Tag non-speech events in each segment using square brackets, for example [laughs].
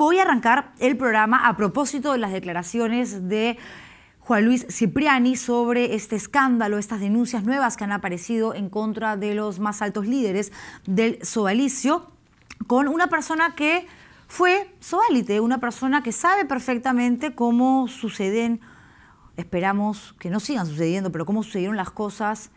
Voy a arrancar el programa a propósito de las declaraciones de Juan Luis Cipriani sobre este escándalo, estas denuncias nuevas que han aparecido en contra de los más altos líderes del sobalicio con una persona que fue sobalite, una persona que sabe perfectamente cómo suceden, esperamos que no sigan sucediendo, pero cómo sucedieron las cosas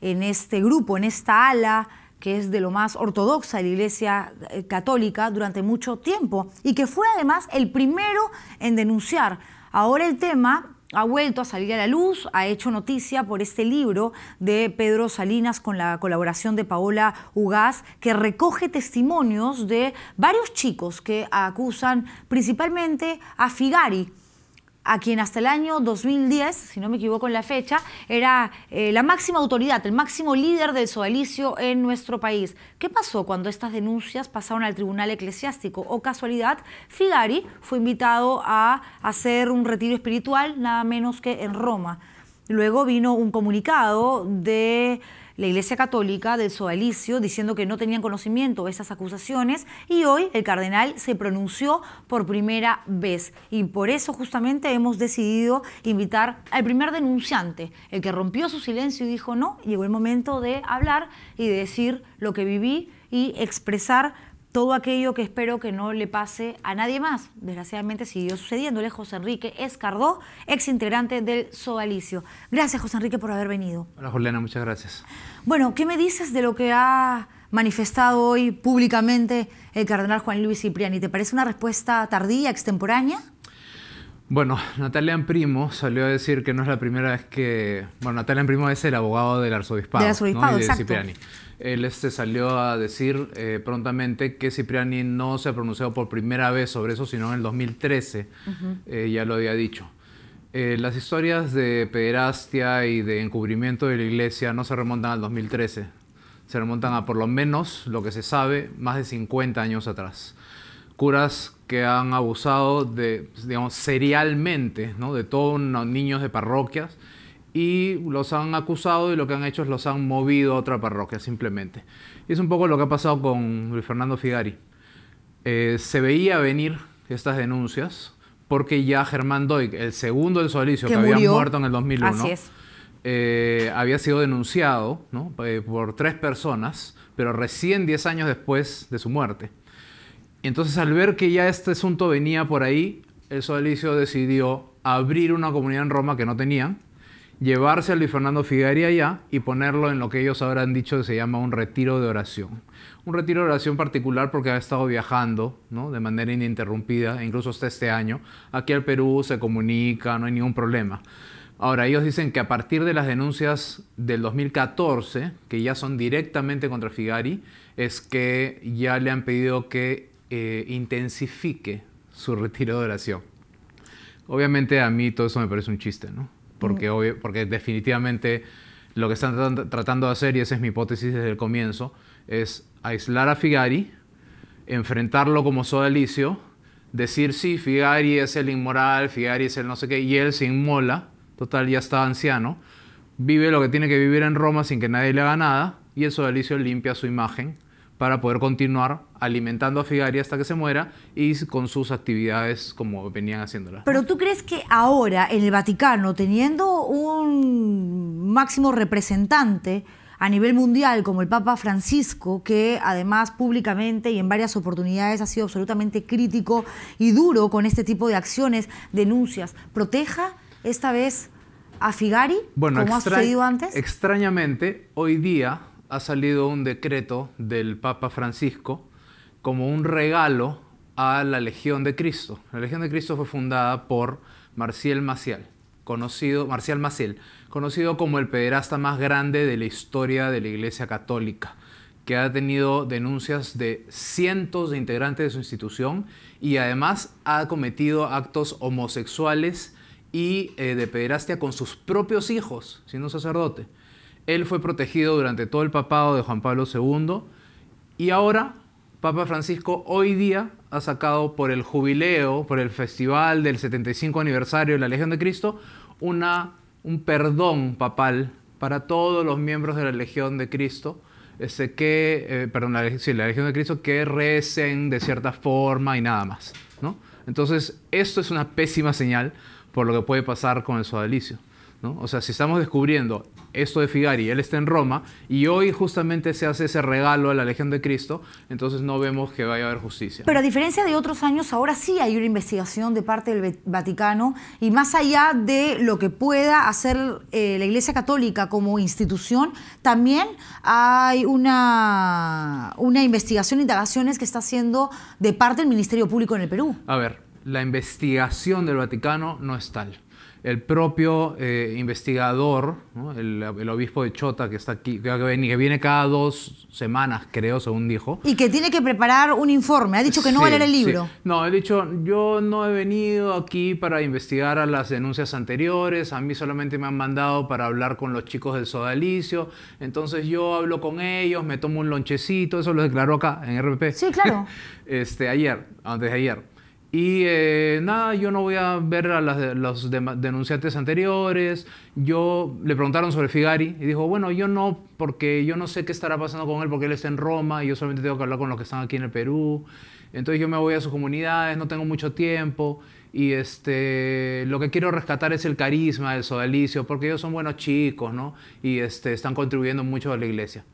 en este grupo, en esta ala que es de lo más ortodoxa de la Iglesia eh, Católica durante mucho tiempo y que fue además el primero en denunciar. Ahora el tema ha vuelto a salir a la luz, ha hecho noticia por este libro de Pedro Salinas con la colaboración de Paola Ugaz, que recoge testimonios de varios chicos que acusan principalmente a Figari a quien hasta el año 2010, si no me equivoco en la fecha, era eh, la máxima autoridad, el máximo líder del sodalicio en nuestro país. ¿Qué pasó cuando estas denuncias pasaron al Tribunal Eclesiástico? ¿O oh, casualidad? Figari fue invitado a hacer un retiro espiritual, nada menos que en Roma. Luego vino un comunicado de la Iglesia Católica del Soalicio, diciendo que no tenían conocimiento de esas acusaciones y hoy el cardenal se pronunció por primera vez y por eso justamente hemos decidido invitar al primer denunciante, el que rompió su silencio y dijo no, llegó el momento de hablar y decir lo que viví y expresar todo aquello que espero que no le pase a nadie más. Desgraciadamente siguió sucediéndole José Enrique Escardó, ex integrante del Sodalicio. Gracias, José Enrique, por haber venido. Hola, Juliana, muchas gracias. Bueno, ¿qué me dices de lo que ha manifestado hoy públicamente el cardenal Juan Luis Cipriani? ¿Te parece una respuesta tardía, extemporánea? Bueno, Natalia Primo salió a decir que no es la primera vez que... Bueno, Natalia Primo es el abogado del arzobispado. Del arzobispado, exacto. Él este, salió a decir eh, prontamente que Cipriani no se ha pronunciado por primera vez sobre eso, sino en el 2013, eh, ya lo había dicho. Eh, las historias de pederastia y de encubrimiento de la iglesia no se remontan al 2013, se remontan a por lo menos lo que se sabe más de 50 años atrás. Curas que han abusado de, pues, digamos, serialmente, ¿no? de todos los niños de parroquias y los han acusado y lo que han hecho es los han movido a otra parroquia simplemente. Y es un poco lo que ha pasado con Luis Fernando Figari. Eh, se veía venir estas denuncias porque ya Germán Doig, el segundo del Solicio, que, había muerto en el 2001, eh, había sido denunciado eh, por tres personas, pero recién 10 años después de su muerte. Entonces, al ver que ya este asunto venía por ahí, el Solicio decidió abrir una comunidad en Roma que no tenían llevarse a Luis Fernando Figari allá y ponerlo en lo que ellos ahora han dicho que se llama un retiro de oración. Un retiro de oración particular porque ha estado viajando ¿no? de manera ininterrumpida, e incluso hasta este año. Aquí al Perú se comunica, no hay ningún problema. Ahora, ellos dicen que a partir de las denuncias del 2014, que ya son directamente contra Figari, es que ya le han pedido que eh, intensifique su [laughs] retiro de oración. Obviamente a mí todo eso me parece un chiste, ¿no? porque, porque definitivamente lo que están tratando de hacer, y esa es mi hipótesis desde el comienzo, es aislar a Figari, enfrentarlo como sodalicio, decir sí, Figari es el inmoral, Figari es el no sé qué, y él se inmola, total, ya está anciano, vive lo que tiene que vivir en Roma sin que nadie le haga nada, y el sodalicio limpia su imagen para poder continuar alimentando a Figari hasta que se muera y con sus actividades como venían haciéndolas. Pero tú crees que ahora en el Vaticano, teniendo un máximo representante a nivel mundial como el Papa Francisco, que además públicamente y en varias oportunidades ha sido absolutamente crítico y duro con este tipo de acciones, denuncias, proteja esta vez a Figari, bueno, como ha sucedido antes? Extrañamente, hoy día ha salido un decreto del Papa Francisco como un regalo a la Legión de Cristo. La Legión de Cristo fue fundada por Marcial Maciel, conocido, Marcial Maciel, conocido como el pederasta más grande de la historia de la Iglesia Católica, que ha tenido denuncias de cientos de integrantes de su institución y además ha cometido actos homosexuales y eh, de pederastia con sus propios hijos, siendo sacerdote. Él fue protegido durante todo el papado de Juan Pablo II y ahora Papa Francisco hoy día ha sacado por el jubileo, por el festival del 75 aniversario de la Legión de Cristo, una, un perdón papal para todos los miembros de la Legión de Cristo, este que, eh, la, Legión de Cristo que recen de cierta forma y nada más. ¿no? Entonces, esto es una pésima señal por lo que puede pasar con el sodalicio. O sea, si estamos descubriendo esto de Figari, él está en Roma, y hoy justamente se hace ese regalo a la Legión de Cristo, entonces no vemos que vaya a haber justicia. Pero a diferencia de otros años, ahora sí hay una investigación de parte del Vaticano, y más allá de lo que pueda hacer eh, la Iglesia Católica como institución, también hay una, una investigación, indagaciones que está haciendo de parte del Ministerio Público en el Perú. A ver, la investigación del Vaticano no es tal el propio eh, investigador, el, obispo de Chota, que está aquí, que viene, cada dos semanas, creo, según dijo. Y que tiene que preparar un informe. Ha dicho que no va a leer el libro. No, he dicho, yo no he venido aquí para investigar a las denuncias anteriores. A mí solamente me han mandado para hablar con los chicos del sodalicio. Entonces yo hablo con ellos, me tomo un lonchecito. Eso lo declaró acá en RPP. Sí, claro. [laughs] este, ayer, antes de ayer. Y eh, nada, yo no voy a ver a los denunciantes anteriores. Yo le preguntaron sobre Figari y dijo, bueno, yo no, porque yo no sé qué estará pasando con él, porque él está en Roma y yo solamente tengo que hablar con los que están aquí en el Perú. Entonces yo me voy a sus comunidades, no tengo mucho tiempo. Y este, lo que quiero rescatar es el carisma del sodalicio, porque ellos son buenos chicos, ¿no? Y este, están contribuyendo mucho a la iglesia.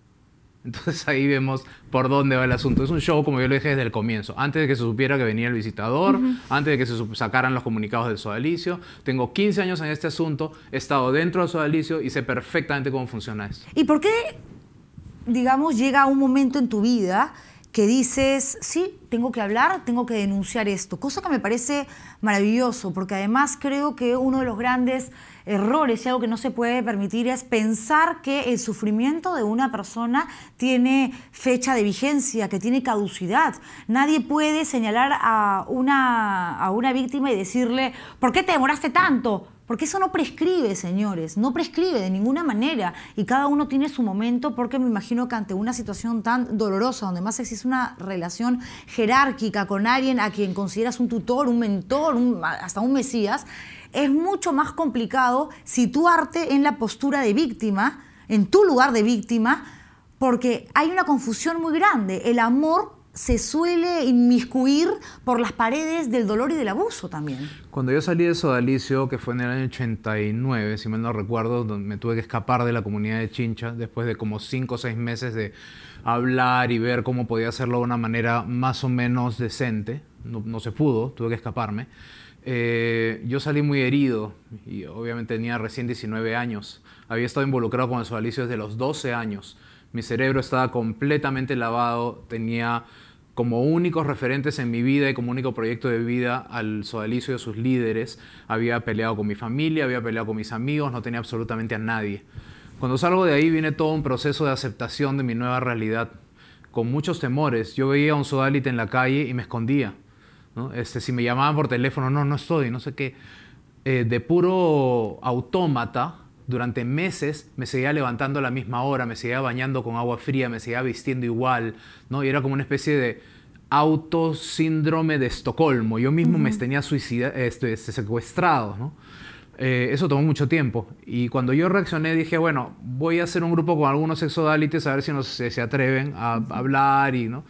Entonces [laughs] ahí vemos por dónde va el asunto. Es un show, como yo lo dije desde el comienzo, antes de que se supiera que venía el visitador, antes de que se sacaran los comunicados del sodalicio. Tengo 15 años en este asunto, he estado dentro del sodalicio y sé perfectamente cómo funciona esto. ¿Y por qué, digamos, llega un momento en tu vida que dices, sí, tengo que hablar, tengo que denunciar esto? Cosa que me parece maravilloso, porque además creo que uno de los grandes errores y algo que no se puede permitir es pensar que el sufrimiento de una persona tiene fecha de vigencia, que tiene caducidad. Nadie puede señalar a una, a una víctima y decirle, ¿por qué te demoraste tanto? Porque eso no prescribe, señores, no prescribe de ninguna manera. Y cada uno tiene su momento porque me imagino que ante una situación tan dolorosa, donde más existe una relación jerárquica con alguien a quien consideras un tutor, un mentor, hasta un mesías, es mucho más complicado situarte en la postura de víctima, en tu lugar de víctima, porque hay una confusión muy grande. El amor se suele inmiscuir por las paredes del dolor y del abuso también. Cuando yo salí de Sodalicio, que fue en el año 89, si mal no recuerdo, me tuve que escapar de la comunidad de Chincha después de como 5 o 6 meses de hablar y ver cómo podía hacerlo de una manera más o menos decente. No, no se pudo, tuve que escaparme. Eh, yo salí muy herido y obviamente tenía recién 19 años. Había estado involucrado con el sodalicio desde los 12 años. Mi cerebro estaba completamente lavado, tenía como únicos referentes en mi vida y como único proyecto de vida al sodalicio a sus líderes. Había peleado con mi familia, había peleado con mis amigos, no tenía absolutamente a nadie. Cuando salgo de ahí viene todo un proceso de aceptación de mi nueva realidad, con muchos temores. Yo veía a un sodalite en la calle y me escondía este, si me llamaban por teléfono, no, no estoy, no sé qué. Eh, de puro autómata, durante meses me seguía levantando a la misma hora, me seguía bañando con agua fría, me seguía vistiendo igual, ¿no? Y era como una especie de autosíndrome de Estocolmo. Yo mismo me tenía suicida, este, este, secuestrado, eh, eso tomó mucho tiempo. Y cuando yo reaccioné, dije, bueno, voy a hacer un grupo con algunos exodalites a ver si nos, se, se atreven a hablar y, ¿no?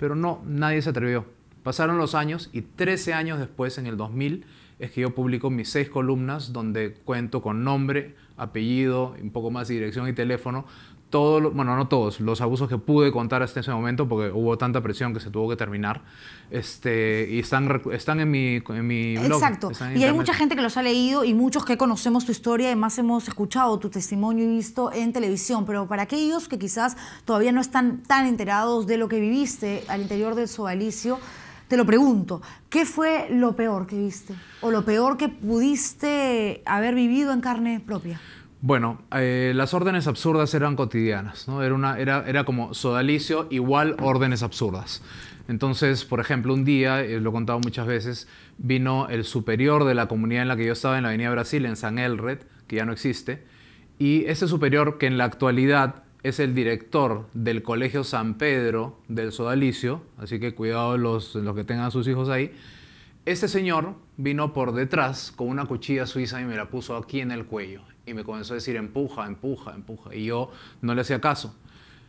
Pero no, nadie se atrevió. Pasaron los años y 13 años después, en el 2000, es que yo publico mis seis columnas donde cuento con nombre, apellido, un poco más de dirección y teléfono, todos, bueno, no todos, los abusos que pude contar hasta ese momento porque hubo tanta presión que se tuvo que terminar. Este, y están, están en, mi, en mi blog. Exacto. y hay mucha gente que los ha leído y muchos que conocemos tu historia, además hemos escuchado tu testimonio y visto en televisión. Pero para aquellos que quizás todavía no están tan enterados de lo que viviste al interior del sodalicio, te lo pregunto, ¿qué fue lo peor que viste o lo peor que pudiste haber vivido en carne propia? Bueno, eh, las órdenes absurdas eran cotidianas, ¿no? Era, una, era, era como sodalicio igual órdenes absurdas. Entonces, por ejemplo, un día, eh, lo he contado muchas veces, vino el superior de la comunidad en la que yo estaba en la Avenida Brasil, en San Elred, que ya no existe, y ese superior que en la actualidad es el director del Colegio San Pedro del Sodalicio, así que cuidado los, los que tengan sus hijos ahí. Este señor vino por detrás con una cuchilla suiza y me la puso aquí en el cuello y me comenzó a decir empuja, empuja, empuja y yo no le hacía caso.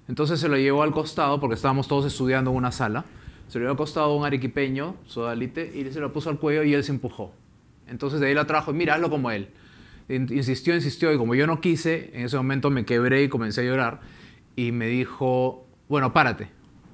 Entonces se lo llevó al costado porque estábamos todos estudiando en una sala. Se lo llevó al costado un arequipeño, sodalite, y se lo puso al cuello y él se empujó. Entonces de ahí la trajo, mira, hazlo como él insistió, insistió, y como yo no quise, en ese momento me quebré y comencé a llorar. Y me dijo, bueno, párate.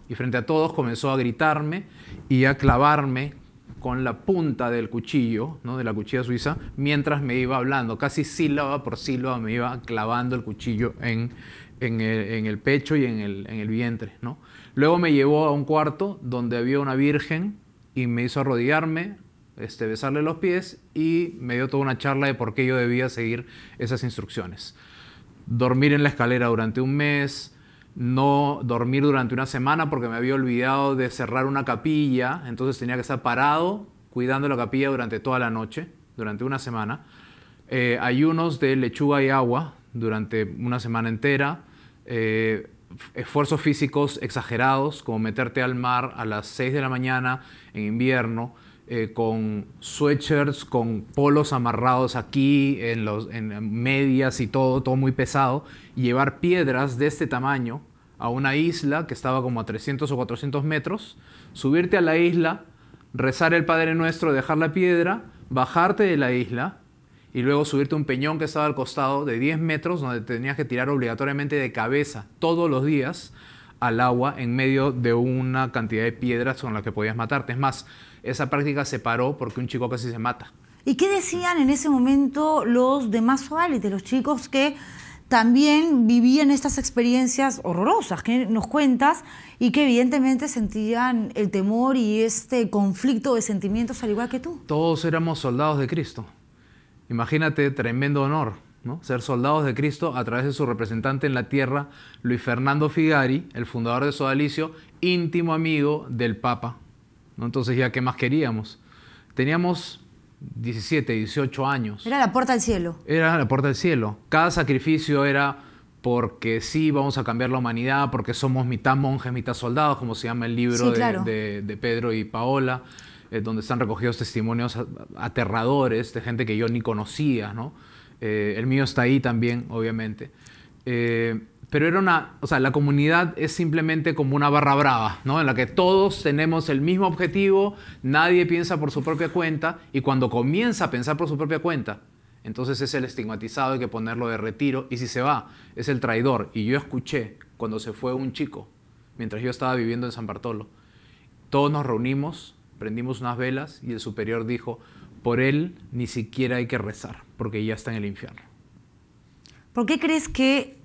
Y frente a todos comenzó a gritarme y a clavarme con la punta del cuchillo, ¿no? de la cuchilla suiza, mientras me iba hablando, casi sílaba por sílaba me iba clavando el cuchillo en, en, el, pecho y en el, en el vientre. ¿no? Luego me llevó a un cuarto donde había una virgen y me hizo arrodillarme, este, besarle los pies y me dio toda una charla de por qué yo debía seguir esas instrucciones. Dormir en la escalera durante un mes, no dormir durante una semana porque me había olvidado de cerrar una capilla, entonces tenía que estar parado cuidando la capilla durante toda la noche, durante una semana. Eh, ayunos de lechuga y agua durante una semana entera. Eh, esfuerzos físicos exagerados, como meterte al mar a las 6 de la mañana en invierno, eh, con sweatshirts, con polos amarrados aquí, en, los, en medias y todo, todo muy pesado, llevar piedras de este tamaño a una isla que estaba como a 300 o 400 metros, subirte a la isla, rezar el Padre Nuestro, dejar la piedra, bajarte de la isla y luego subirte a un peñón que estaba al costado de 10 metros donde tenías que tirar obligatoriamente de cabeza todos los días al agua en medio de una cantidad de piedras con las que podías matarte. Es más, esa práctica se paró porque un chico casi se mata. ¿Y qué decían en ese momento los demás de los chicos que también vivían estas experiencias horrorosas que nos cuentas y que evidentemente sentían el temor y este conflicto de sentimientos al igual que tú? Todos éramos soldados de Cristo. Imagínate, tremendo honor, ¿no? Ser soldados de Cristo a través de su representante en la tierra, Luis Fernando Figari, el fundador de Sodalicio, íntimo amigo del Papa entonces ya, ah, ¿qué más queríamos? Teníamos 17, 18 años. Era la puerta del cielo. Era la puerta del cielo. Cada sacrificio era porque sí vamos a cambiar la humanidad, porque somos mitad monjes, mitad soldados, como se llama el libro de, Pedro y Paola, eh, donde están recogidos testimonios aterradores de gente que yo ni conocía, ¿no? Eh, el mío está ahí también, obviamente. Eh, pero era una, o sea, la comunidad es simplemente como una barra brava, ¿no? En la que todos tenemos el mismo objetivo, nadie piensa por su propia cuenta y cuando comienza a pensar por su propia cuenta, entonces es el estigmatizado, hay que ponerlo de retiro y si se va, es el traidor. Y yo escuché cuando se fue un chico, mientras yo estaba viviendo en San Bartolo, todos nos reunimos, prendimos unas velas y el superior dijo, por él ni siquiera hay que rezar, porque ya está en el infierno. ¿Por qué crees que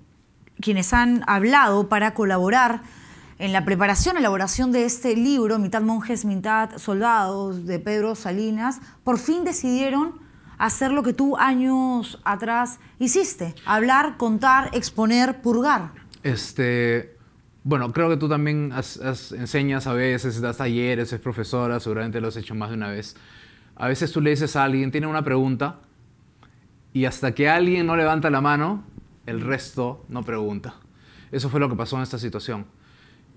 quienes han hablado para colaborar en la preparación, elaboración de este libro, mitad monjes, mitad soldados, de Pedro Salinas, por fin decidieron hacer lo que tú años atrás hiciste, hablar, contar, exponer, purgar. Este, bueno, creo que tú también enseñas a veces, das talleres, es profesora, seguramente lo has hecho más de una vez. A veces tú le dices a alguien, tiene una pregunta, y hasta que alguien no levanta la mano, el resto no pregunta. Eso fue lo que pasó en esta situación.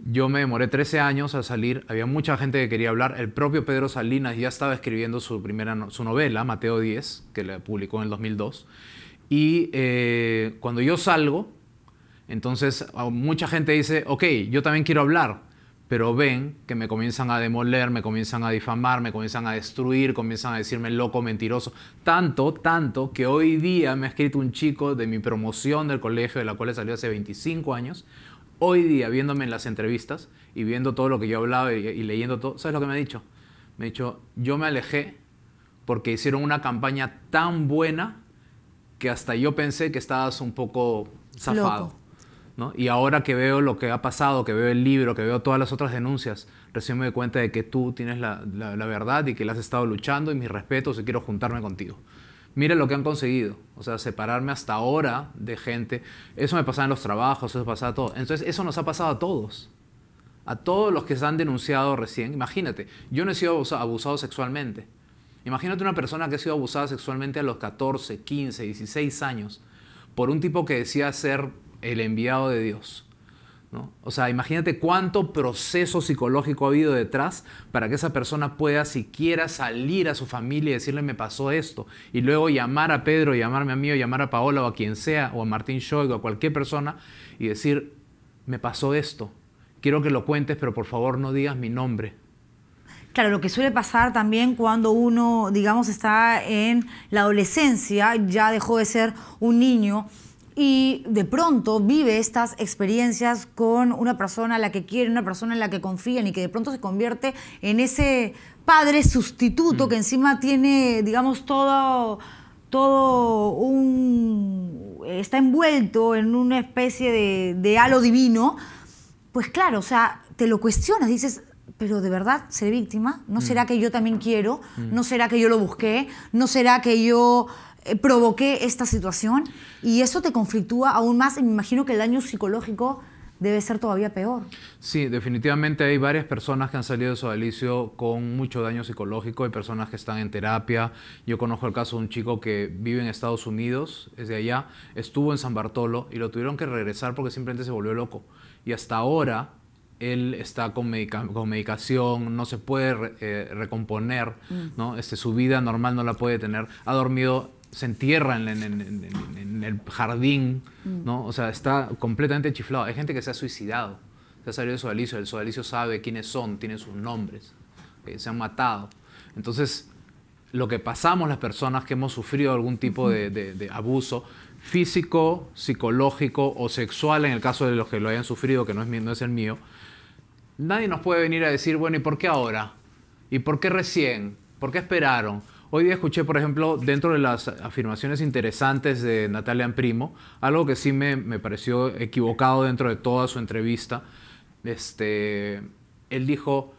Yo me demoré 13 años al salir, había mucha gente que quería hablar, el propio Pedro Salinas ya estaba escribiendo su, primera su novela, Mateo 10, que la publicó en el 2002, y eh, cuando yo salgo, entonces ah, mucha gente dice, ok, yo también quiero hablar, pero ven que me comienzan a demoler, me comienzan a difamar, me comienzan a destruir, comienzan a decirme loco, mentiroso. Tanto, tanto que hoy día me ha escrito un chico de mi promoción del colegio, de la cual salió hace 25 años. Hoy día, viéndome en las entrevistas y viendo todo lo que yo hablaba y, leyendo todo, ¿sabes lo que me ha dicho? Me ha dicho, yo me alejé porque hicieron una campaña tan buena que hasta yo pensé que estabas un poco zafado. Y ahora que veo lo que ha pasado, que veo el libro, que veo todas las otras denuncias, recién me doy cuenta de que tú tienes la, verdad y que la has estado luchando y mis respetos y quiero juntarme contigo. Mira lo que han conseguido, o sea, separarme hasta ahora de gente. Eso me pasaba en los trabajos, eso me pasaba todo. Entonces, eso nos ha pasado a todos. A todos los que se han denunciado recién. Imagínate, yo no he sido abusado, abusado sexualmente. Imagínate una persona que ha sido abusada sexualmente a los 14, 15, 16 años por un tipo que decía ser el enviado de Dios. ¿no? O sea, imagínate cuánto proceso psicológico ha habido detrás para que esa persona pueda siquiera salir a su familia y decirle me pasó esto, y luego llamar a Pedro, llamarme a mí, o llamar a Paola, o a quien sea, o a Martín Shoig, o a cualquier persona, y decir, me pasó esto, quiero que lo cuentes, pero por favor no digas mi nombre. Claro, lo que suele pasar también cuando uno, digamos, está en la adolescencia, ya dejó de ser un niño y de pronto vive estas experiencias con una persona a la que quiere, una persona en la que confían y que de pronto se convierte en ese padre sustituto mm. que encima tiene, digamos, todo, todo un... está envuelto en una especie de, halo divino, pues claro, o sea, te lo cuestionas, dices, pero de verdad ser víctima, ¿no mm. será que yo también quiero? Mm. ¿No será que yo lo busqué? ¿No será que yo eh, provoqué esta situación y eso te conflictúa aún más y me imagino que el daño psicológico debe ser todavía peor. Sí, definitivamente hay varias personas que han salido de su sodalicio con mucho daño psicológico, hay personas que están en terapia. Yo conozco el caso de un chico que vive en Estados Unidos, es de allá, estuvo en San Bartolo y lo tuvieron que regresar porque simplemente se volvió loco. Y hasta ahora él está con, con medicación, no se puede eh, recomponer, mm. ¿no? Este, su vida normal no la puede tener. Ha dormido se entierra en, el jardín, ¿no? Mm. O sea, está completamente chiflado. Hay gente que se ha suicidado, se ha salido del sodalicio, el sodalicio sabe quiénes son, tiene sus nombres, eh, se han matado. Entonces, lo que pasamos las personas que hemos sufrido algún tipo de, abuso físico, psicológico o sexual, en el caso de los que lo hayan sufrido, que no es, no es el mío, nadie nos puede venir a decir, bueno, ¿y por qué ahora? ¿Y por qué recién? ¿Por qué esperaron? Hoy día escuché, por ejemplo, dentro de las afirmaciones interesantes de Natalia Primo, algo que sí me, pareció equivocado dentro de toda su entrevista. Este, él dijo,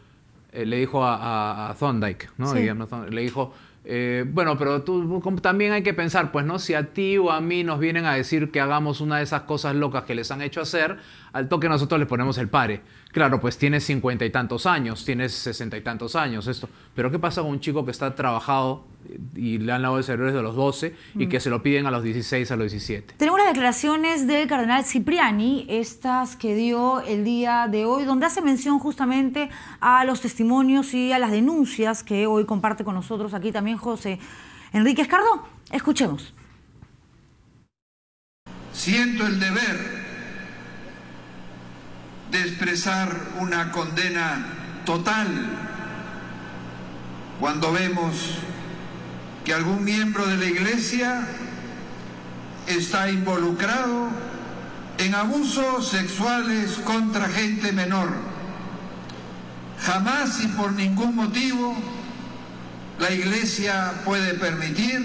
eh, le dijo a, a, Thondike, ¿no? Le dijo, eh, bueno, pero tú también hay que pensar, pues, ¿no? Si a ti o a mí nos vienen a decir que hagamos una de esas cosas locas que les han hecho hacer, al toque nosotros les ponemos el pare. Claro, pues tienes cincuenta y tantos años, tienes sesenta y tantos años, esto. Pero ¿qué pasa con un chico que está trabajado y le han lavado el cerebro desde los 12 y mm. que se lo piden a los 16, a los 17? Tenemos las declaraciones del cardenal Cipriani, estas que dio el día de hoy, donde hace mención justamente a los testimonios y a las denuncias que hoy comparte con nosotros aquí también José Enrique Escardo. Escuchemos. Siento el deber expresar una condena total cuando vemos que algún miembro de la iglesia está involucrado en abusos sexuales contra gente menor. Jamás y por ningún motivo la iglesia puede permitir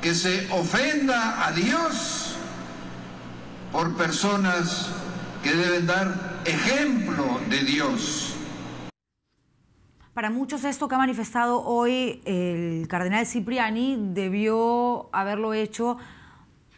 que se ofenda a Dios por personas que deben dar ejemplo de Dios. Para muchos esto que ha manifestado hoy el cardenal Cipriani debió haberlo hecho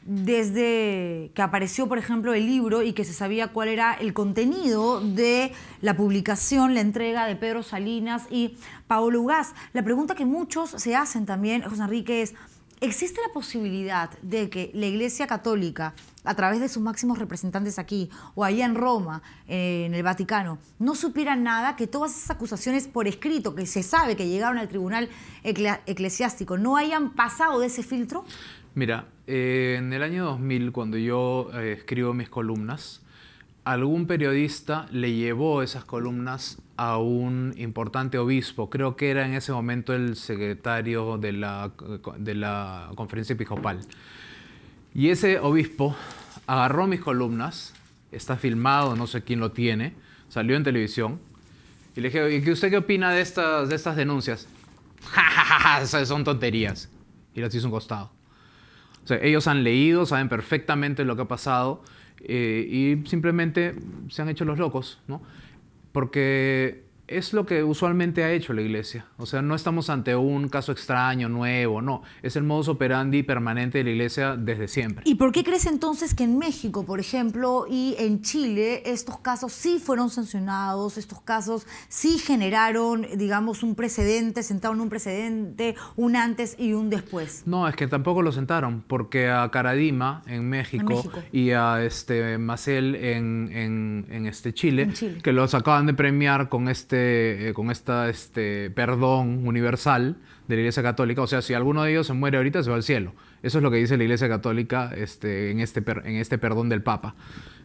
desde que apareció, por ejemplo, el libro y que se sabía cuál era el contenido de la publicación, la entrega de Pedro Salinas y Paolo Ugaz. La pregunta que muchos se hacen también, José Enrique, es, ¿existe la posibilidad de que la Iglesia Católica a través de sus máximos representantes aquí o allá en Roma, eh, en el Vaticano, no supieran nada, que todas esas acusaciones por escrito, que se sabe que llegaron al tribunal eclesiástico, no hayan pasado de ese filtro? Mira, eh, en el año 2000, cuando yo eh, escribo mis columnas, algún periodista le llevó esas columnas a un importante obispo, creo que era en ese momento el secretario de la, de la conferencia episcopal. Y ese obispo agarró mis columnas, está filmado, no sé quién lo tiene, salió en televisión, y le dije, ¿y usted qué opina de estas, de estas denuncias? [laughs] Ja, ja, ja, son tonterías. Y las hizo un costado. O sea, ellos han leído, saben perfectamente lo que ha pasado eh, y simplemente se han hecho los locos, ¿no? Porque es lo que usualmente ha hecho la iglesia. O sea, no estamos ante un caso extraño, nuevo, no. Es el modus operandi permanente de la iglesia desde siempre. ¿Y por qué crees entonces que en México, por ejemplo, y en Chile, estos casos sí fueron sancionados, estos casos sí generaron, digamos, un precedente, sentaron un precedente, un antes y un después? No, es que tampoco lo sentaron, porque a Caradima en México, y a este macel en, este Chile, Chile, que los acaban de premiar con este este, eh, con esta, este perdón universal de la Iglesia Católica. O sea, si alguno de ellos se muere ahorita, se va al cielo. Eso es lo que dice la Iglesia Católica este, en, este en este perdón del Papa.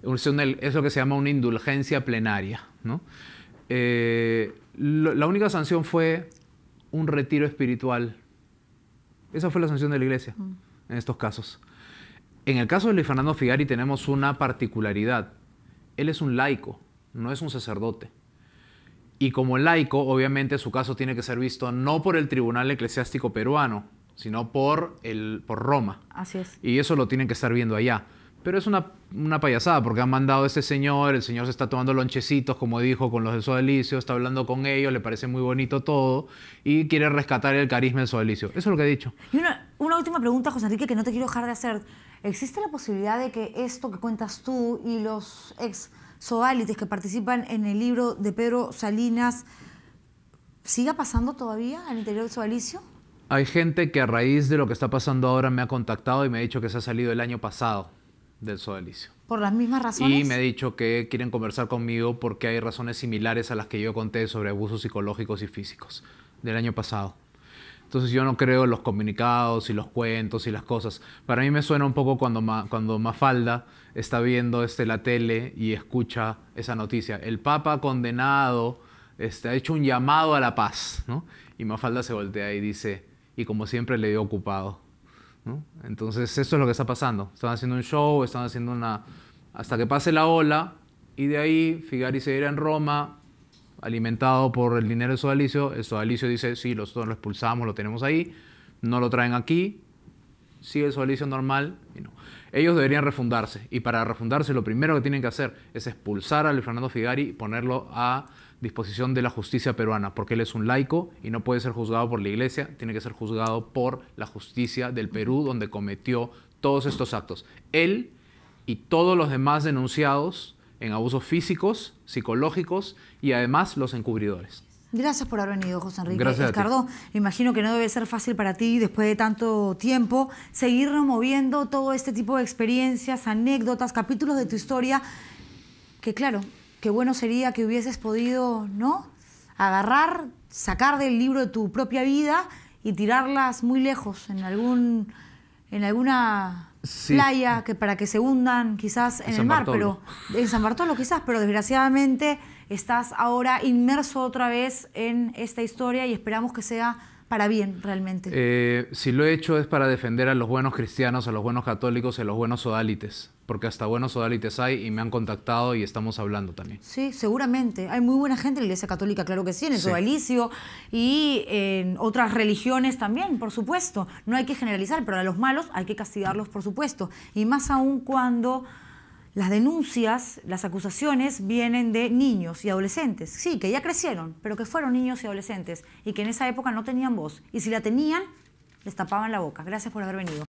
Es lo que se llama una indulgencia plenaria. Eh, la única sanción fue un retiro espiritual. Esa fue la sanción de la Iglesia mm. en estos casos. En el caso de Luis Fernando Figari tenemos una particularidad. Él es un laico, no es un sacerdote. Y como laico, obviamente su caso tiene que ser visto no por el Tribunal Eclesiástico Peruano, sino por, el, por Roma. Así es. Y eso lo tienen que estar viendo allá. Pero es una, una payasada, porque han mandado a este señor, el señor se está tomando lonchecitos, como dijo, con los de Sodelicio, está hablando con ellos, le parece muy bonito todo, y quiere rescatar el carisma de Sodelicio. Eso es lo que ha dicho. Y una, una última pregunta, José Enrique, que no te quiero dejar de hacer. ¿Existe la posibilidad de que esto que cuentas tú y los ex Sobalites que participan en el libro de Pedro Salinas, ¿siga pasando todavía al interior del Sodalicio? Hay gente que a raíz de lo que está pasando ahora me ha contactado y me ha dicho que se ha salido el año pasado del sodalicio. ¿Por las mismas razones? Y me ha dicho que quieren conversar conmigo porque hay razones similares a las que yo conté sobre abusos psicológicos y físicos del año pasado. Entonces yo no creo los comunicados y los cuentos y las cosas. Para mí me suena un poco cuando, cuando Mafalda está viendo este, la tele y escucha esa noticia. El Papa condenado este, ha hecho un llamado a la paz. ¿no? Y Mafalda se voltea y dice, y como siempre le dio ocupado. Entonces eso es lo que está pasando. Están haciendo un show, están haciendo una... Hasta que pase la ola y de ahí Figari irá en Roma, alimentado por el dinero de Sodalicio. El eh, dice, sí, nosotros lo expulsamos, lo tenemos ahí, no lo traen aquí, sigue el Sodalicio normal. Y no. Ellos deberían refundarse. Y para refundarse lo primero que tienen que hacer es expulsar al Fernando Figari y ponerlo a disposición de la justicia peruana, porque él es un laico y no puede ser juzgado por la iglesia, tiene que ser juzgado por la justicia del Perú, donde cometió todos estos actos. Él y todos los demás denunciados en abusos físicos, psicológicos y además los encubridores. Gracias por haber venido, José Enrique Gracias Ricardo, Imagino que no debe ser fácil para ti, después de tanto tiempo, seguir removiendo todo este tipo de experiencias, anécdotas, capítulos de tu historia, que claro, qué bueno sería que hubieses podido, ¿no? Agarrar, sacar del libro de tu propia vida y tirarlas muy lejos en algún en alguna playa que para que se hundan quizás en, el mar, pero en San Bartolo quizás, pero desgraciadamente estás ahora inmerso otra vez en esta historia y esperamos que sea para bien realmente. Eh, si lo he hecho es para defender a los buenos cristianos, a los buenos católicos, a los buenos sodalites porque hasta Buenos Odalites hay y me han contactado y estamos hablando también. Sí, seguramente. Hay muy buena gente en la Iglesia Católica, claro que sí, en el y en otras religiones también, por supuesto. No hay que generalizar, pero a los malos hay que castigarlos, por supuesto. Y más aún cuando las denuncias, las acusaciones vienen de niños y adolescentes. Sí, que ya crecieron, pero que fueron niños y adolescentes y que en esa época no tenían voz. Y si la tenían, les tapaban la boca. Gracias por haber venido.